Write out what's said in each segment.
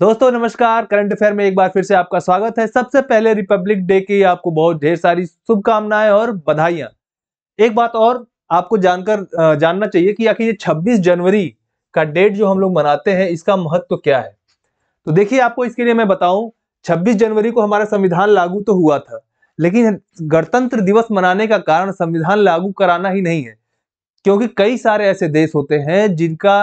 दोस्तों नमस्कार current affair में एक बार फिर से आपका स्वागत है सबसे पहले रिपब्लिक डे की आपको बहुत ढेर सारी शुभकामनाएं और बधाइयां एक बात और आपको जानकर जानना चाहिए कि आखिर ये 26 जनवरी का डेट जो हम लोग मनाते हैं इसका महत्व तो क्या है तो देखिए आपको इसके लिए मैं बताऊं 26 जनवरी को हमारा संविधान लागू तो हुआ था लेकिन गणतंत्र दिवस मनाने का कारण संविधान लागू कराना ही नहीं है क्योंकि कई सारे ऐसे देश होते हैं जिनका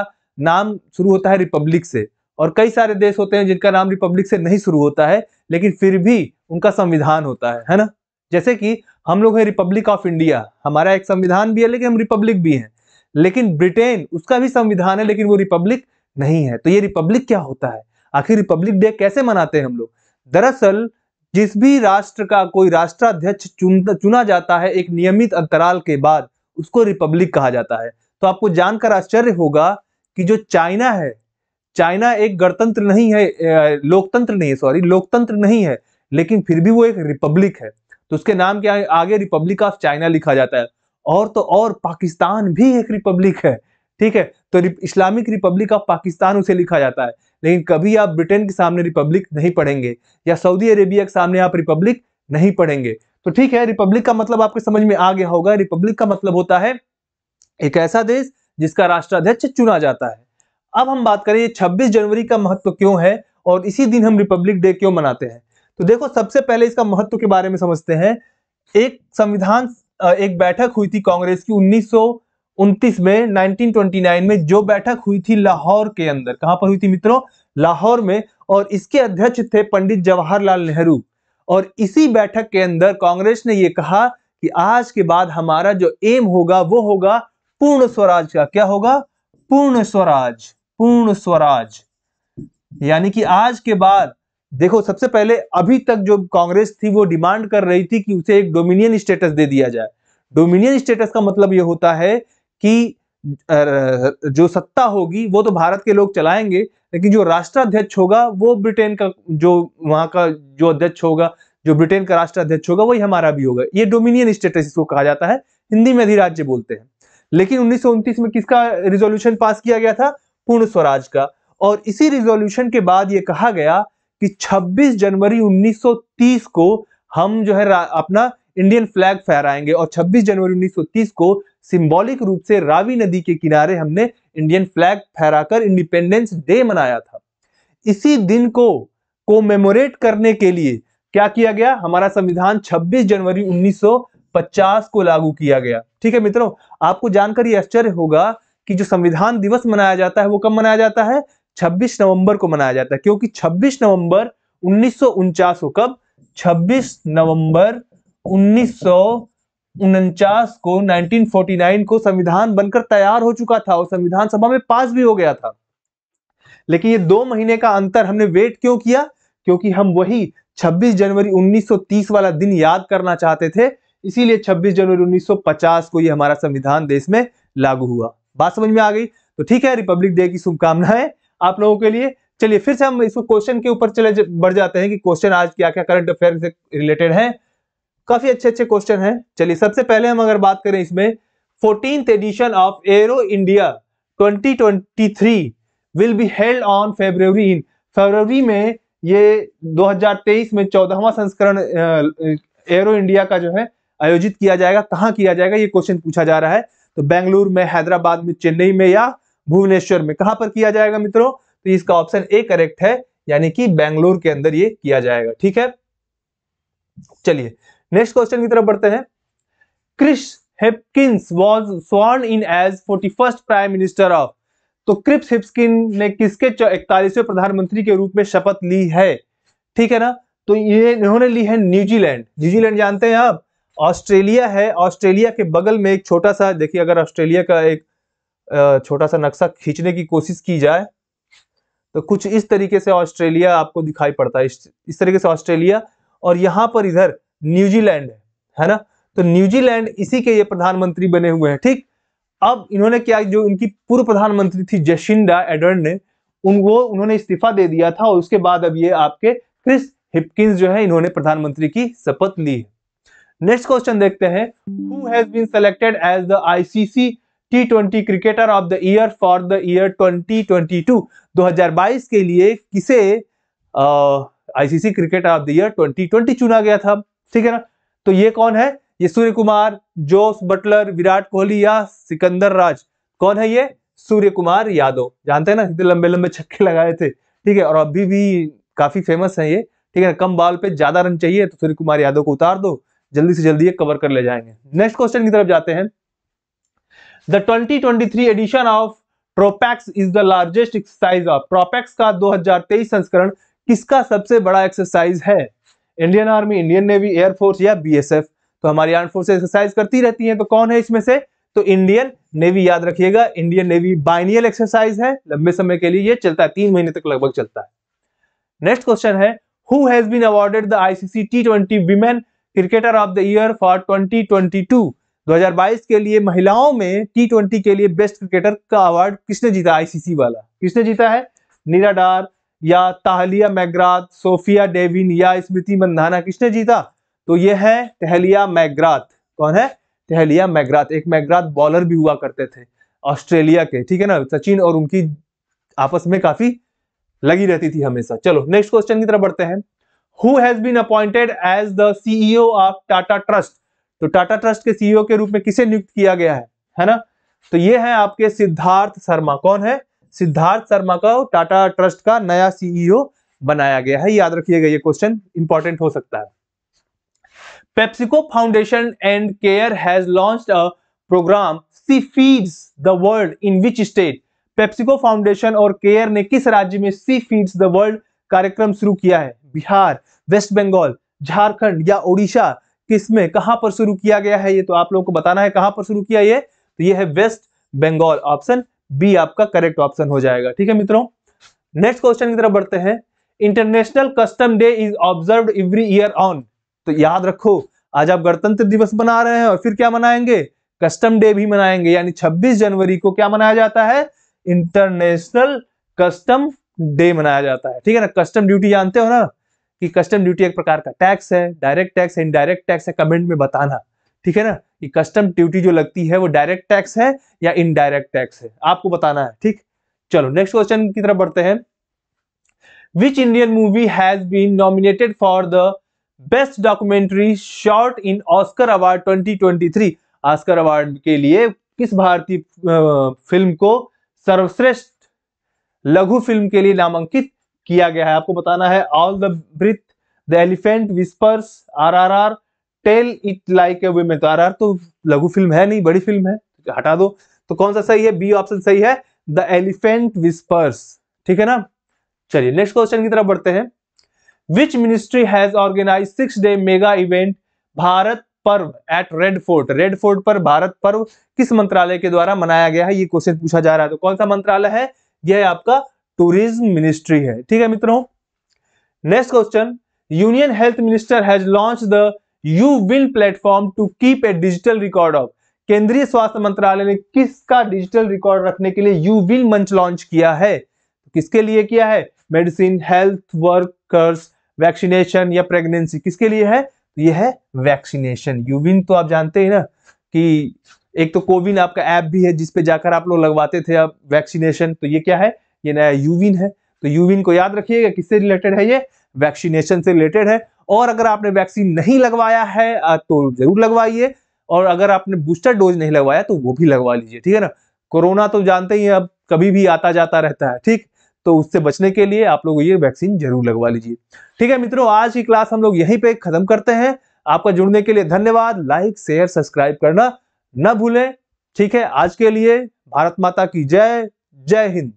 नाम शुरू होता है रिपब्लिक से और कई सारे देश होते हैं जिनका नाम रिपब्लिक से नहीं शुरू होता है लेकिन फिर भी उनका संविधान होता है है ना जैसे कि हम लोग हैं रिपब्लिक ऑफ इंडिया हमारा एक संविधान भी है लेकिन हम रिपब्लिक भी हैं लेकिन ब्रिटेन उसका भी संविधान है लेकिन वो रिपब्लिक नहीं है तो ये रिपब्लिक क्या होता है आखिर रिपब्लिक डे कैसे मनाते हैं हम लोग दरअसल जिस भी राष्ट्र का कोई राष्ट्राध्यक्ष चुन चुना जाता है एक नियमित अंतराल के बाद उसको रिपब्लिक कहा जाता है तो आपको जानकर आश्चर्य होगा कि जो चाइना है चाइना एक गणतंत्र नहीं है लोकतंत्र नहीं है सॉरी लोकतंत्र नहीं है लेकिन फिर भी वो एक रिपब्लिक है तो उसके नाम के आगे रिपब्लिक ऑफ चाइना लिखा जाता है और तो और पाकिस्तान भी एक रिपब्लिक है ठीक है तो इस्लामिक रिपब्लिक ऑफ पाकिस्तान उसे लिखा जाता है लेकिन कभी आप ब्रिटेन के सामने रिपब्लिक नहीं पढ़ेंगे या सऊदी अरेबिया के सामने आप रिपब्लिक नहीं पढ़ेंगे तो ठीक है रिपब्लिक का मतलब आपके समझ में आ गया होगा रिपब्लिक का मतलब होता है एक ऐसा देश जिसका राष्ट्राध्यक्ष चुना जाता है अब हम बात करें छब्बीस जनवरी का महत्व क्यों है और इसी दिन हम रिपब्लिक डे क्यों मनाते हैं तो देखो सबसे पहले इसका महत्व के बारे में समझते हैं एक संविधान एक बैठक हुई थी कांग्रेस की उन्नीस में 1929 में जो बैठक हुई थी लाहौर के अंदर कहां पर हुई थी मित्रों लाहौर में और इसके अध्यक्ष थे पंडित जवाहरलाल नेहरू और इसी बैठक के अंदर कांग्रेस ने यह कहा कि आज के बाद हमारा जो एम होगा वो होगा पूर्ण स्वराज का क्या होगा पूर्ण स्वराज पूर्ण स्वराज यानी कि आज के बाद देखो सबसे पहले अभी तक जो कांग्रेस थी वो डिमांड कर रही थी कि उसे एक डोमिनियन स्टेटस दे दिया जाए डोमिनियन स्टेटस का मतलब ये होता है कि जो सत्ता होगी वो तो भारत के लोग चलाएंगे लेकिन जो राष्ट्राध्यक्ष होगा वो ब्रिटेन का जो वहां का जो अध्यक्ष होगा जो ब्रिटेन का राष्ट्राध्यक्ष होगा वही हमारा भी होगा ये डोमिनियन स्टेटस इसको कहा जाता है हिंदी में अधिराज्य बोलते हैं लेकिन उन्नीस में किसका रिजोल्यूशन पास किया गया था पूर्ण स्वराज का और इसी रिजोल्यूशन के बाद ये कहा गया कि 26 जनवरी 1930 को हम जो है अपना इंडियन फ्लैग फहराएंगे और 26 जनवरी 1930 को सिंबॉलिक रूप से रावी नदी के किनारे हमने इंडियन फ्लैग फहराकर इंडिपेंडेंस डे मनाया था इसी दिन को मेमोरेट करने के लिए क्या किया गया हमारा संविधान 26 जनवरी 1950 को लागू किया गया ठीक है मित्रों आपको जानकर यह आश्चर्य होगा कि जो संविधान दिवस मनाया जाता है वो कब मनाया जाता है 26 नवंबर को मनाया जाता है क्योंकि 26 नवंबर उन्नीस को कब 26 नवंबर उन्नीस को 1949 को संविधान बनकर तैयार हो चुका था और संविधान सभा में पास भी हो गया था लेकिन ये दो महीने का अंतर हमने वेट क्यों किया क्योंकि हम वही 26 जनवरी 1930 वाला दिन याद करना चाहते थे इसीलिए 26 जनवरी 1950 को ये हमारा संविधान देश में लागू हुआ बात समझ में आ गई तो ठीक है रिपब्लिक डे की शुभकामनाएं आप लोगों के लिए चलिए फिर से हम इसको क्वेश्चन के ऊपर चले बढ़ जाते हैं कि क्वेश्चन आज क्या क्या करंट अफेयर से रिलेटेड है काफी अच्छे अच्छे क्वेश्चन हैं चलिए सबसे पहले हम अगर बात करें इसमें fourteen edition of aero India 2023 will be held on February in February में ये 2023 में चौदहवा संस्करण एरो इंडिया का जो है आयोजित किया जाएगा कहाँ किया जाएगा ये क्वेश्चन पूछा जा रहा है तो बेंगलुरु में हैदराबाद में चेन्नई में या भुवनेश्वर में कहां पर किया जाएगा मित्रों तो इसका ऑप्शन ए करेक्ट है यानी कि बेंगलुरु के अंदर ये किया जाएगा ठीक है चलिए नेक्स्ट क्वेश्चन की तरफ बढ़ते हैं Chris Hipkins was sworn in as forty first prime minister of तो क्रिप्स हिपकिन ने किसके इकतालीसवें प्रधानमंत्री के रूप में शपथ ली है ठीक है ना तो ये इन्होंने ली है न्यूजीलैंड न्यूजीलैंड जानते हैं आप ऑस्ट्रेलिया है ऑस्ट्रेलिया के बगल में एक छोटा सा देखिए अगर ऑस्ट्रेलिया का एक छोटा सा नक्शा खींचने की कोशिश की जाए तो कुछ इस तरीके से ऑस्ट्रेलिया आपको दिखाई पड़ता है इस, इस तरीके से ऑस्ट्रेलिया और यहां पर इधर न्यूजीलैंड है है ना तो न्यूजीलैंड इसी के ये प्रधानमंत्री बने हुए हैं ठीक अब इन्होंने क्या जो इनकी पूर्व प्रधानमंत्री थी जशिंडा एडर्न ने उनको उन्होंने इस्तीफा दे दिया था और उसके बाद अब ये आपके क्रिस हिपकिंस जो है इन्होंने प्रधानमंत्री की शपथ ली है नेक्स्ट क्वेश्चन देखते हैं who has been selected as the ICC T twenty cricketer of the year for the year 2022 2022 के लिए किसे ICC cricketer of the year 2020 चुना गया था ठीक है ना तो ये कौन है ये सूर्य कुमार जोस बटलर विराट कोहली या सिकंदर राज कौन है ये सूर्य कुमार यादव जानते हैं ना इतने लंबे लंबे छक्के लगाए थे ठीक है और अभी भी काफी फेमस है ये ठीक है ना कम बॉल पे ज्यादा रन चाहिए तो सूर्य कुमार यादव को उतार दो जल्दी से जल्दी ये कवर कर ले जाएंगे नेक्स्ट क्वेश्चन की तरफ जाते हैं the 2023 edition of TROPEX is the largest exercise of TROPEX का 2023 संस्करण किसका सबसे बड़ा एक्सरसाइज है Indian army Indian navy air force या बीएसएफ तो हमारी आर्म फोर्स एक्सरसाइज करती रहती है तो कौन है इसमें से तो इंडियन नेवी याद रखिएगा इंडियन नेवी बाइनियल एक्सरसाइज है लंबे समय के लिए ये चलता है तीन महीने तक लगभग चलता है नेक्स्ट क्वेश्चन है who has been awarded the ICC T twenty women cricketer of the year for 2022 2022 के लिए महिलाओं में टी ट्वेंटी के लिए बेस्ट क्रिकेटर का अवार्ड किसने जीता आईसीसी वाला किसने जीता है नीरा डार या तहलिया मैग्राथ सोफिया डेविन या स्मृति मंदाना किसने जीता तो ये है टहलिया मैग्राथ कौन है टहलिया मैग्राथ एक मैग्राथ बॉलर भी हुआ करते थे ऑस्ट्रेलिया के ठीक है ना सचिन और उनकी आपस में काफी लगी रहती थी हमेशा चलो नेक्स्ट क्वेश्चन की तरफ बढ़ते हैं who has been appointed as the CEO of Tata trust तो टाटा ट्रस्ट के सीईओ e के रूप में किसे नियुक्त किया गया है है ना तो ये है आपके सिद्धार्थ शर्मा कौन है सिद्धार्थ शर्मा को टाटा ट्रस्ट का नया सीईओ e बनाया गया है याद रखिएगा ये क्वेश्चन इंपॉर्टेंट हो सकता है PepsiCo foundation and CARE has launch a program she feeds the world in which state PepsiCo foundation और केयर ने किस राज्य में सी फीड्स द वर्ल्ड कार्यक्रम शुरू किया है बिहार वेस्ट बंगाल झारखंड या ओडिशा किसमें कहां पर शुरू किया गया है ये तो आप लोगों को बताना है कहां पर शुरू किया ये तो ये है वेस्ट बंगाल ऑप्शन बी आपका करेक्ट ऑप्शन हो जाएगा ठीक है मित्रों नेक्स्ट क्वेश्चन की तरफ बढ़ते हैं international custom day is observe every year on तो याद रखो आज आप गणतंत्र दिवस मना रहे हैं और फिर क्या मनाएंगे कस्टम डे भी मनाएंगे यानी 26 जनवरी को क्या मनाया जाता है इंटरनेशनल कस्टम डे मनाया जाता है ठीक है ना कस्टम ड्यूटी जानते हो ना कि कस्टम ड्यूटी एक प्रकार का टैक्स है डायरेक्ट टैक्स है इनडायरेक्ट टैक्स है कमेंट में बताना ठीक है ना कि कस्टम ड्यूटी जो लगती है वो डायरेक्ट टैक्स है या इनडायरेक्ट टैक्स है आपको बताना है ठीक चलो नेक्स्ट क्वेश्चन की तरफ बढ़ते हैं which Indian movie has been nominated for the best documentary short in Oscar award 2023 Oscar award के लिए किस भारतीय फिल्म को सर्वश्रेष्ठ लघु फिल्म के लिए नामांकित किया गया है आपको बताना है all the breath the elephant whispers R R R tell it like a women तो आर आर तो लघु फिल्म है नहीं बड़ी फिल्म है हटा दो तो कौन सा सही है बी ऑप्शन सही है द एलिफेंट विस्पर्स ठीक है ना चलिए नेक्स्ट क्वेश्चन की तरफ बढ़ते हैं which ministry has organize six day mega event Bharat Parv at red fort red fort पर भारत पर्व किस मंत्रालय के द्वारा मनाया गया है ये क्वेश्चन पूछा जा रहा है तो कौन सा मंत्रालय है यह आपका टूरिज्म मिनिस्ट्री है ठीक है मित्रों next question union health minister has launch the U win platform to keep a digital record of केंद्रीय स्वास्थ्य मंत्रालय ने किसका डिजिटल रिकॉर्ड रखने के लिए यू विन मंच लॉन्च किया है तो किसके लिए किया है मेडिसिन हेल्थ वर्कर्स वैक्सीनेशन या प्रेगनेंसी किसके लिए है तो यह है वैक्सीनेशन यूविन तो आप जानते हैं ना कि एक तो कोविन आपका ऐप भी है जिसपे जाकर आप लोग लगवाते थे अब वैक्सीनेशन तो ये क्या है ये नया यूविन है तो यूविन को याद रखिएगा किससे रिलेटेड है ये वैक्सीनेशन से रिलेटेड है और अगर आपने वैक्सीन नहीं लगवाया है तो जरूर लगवाइए और अगर आपने बूस्टर डोज नहीं लगवाया तो वो भी लगवा लीजिए ठीक है ना कोरोना तो जानते ही अब कभी भी आता जाता रहता है ठीक तो उससे बचने के लिए आप लोग ये वैक्सीन जरूर लगवा लीजिए ठीक है मित्रों आज की क्लास हम लोग यहीं पे खत्म करते हैं आपका जुड़ने के लिए धन्यवाद लाइक शेयर सब्सक्राइब करना न भूलें ठीक है आज के लिए भारत माता की जय जय हिंद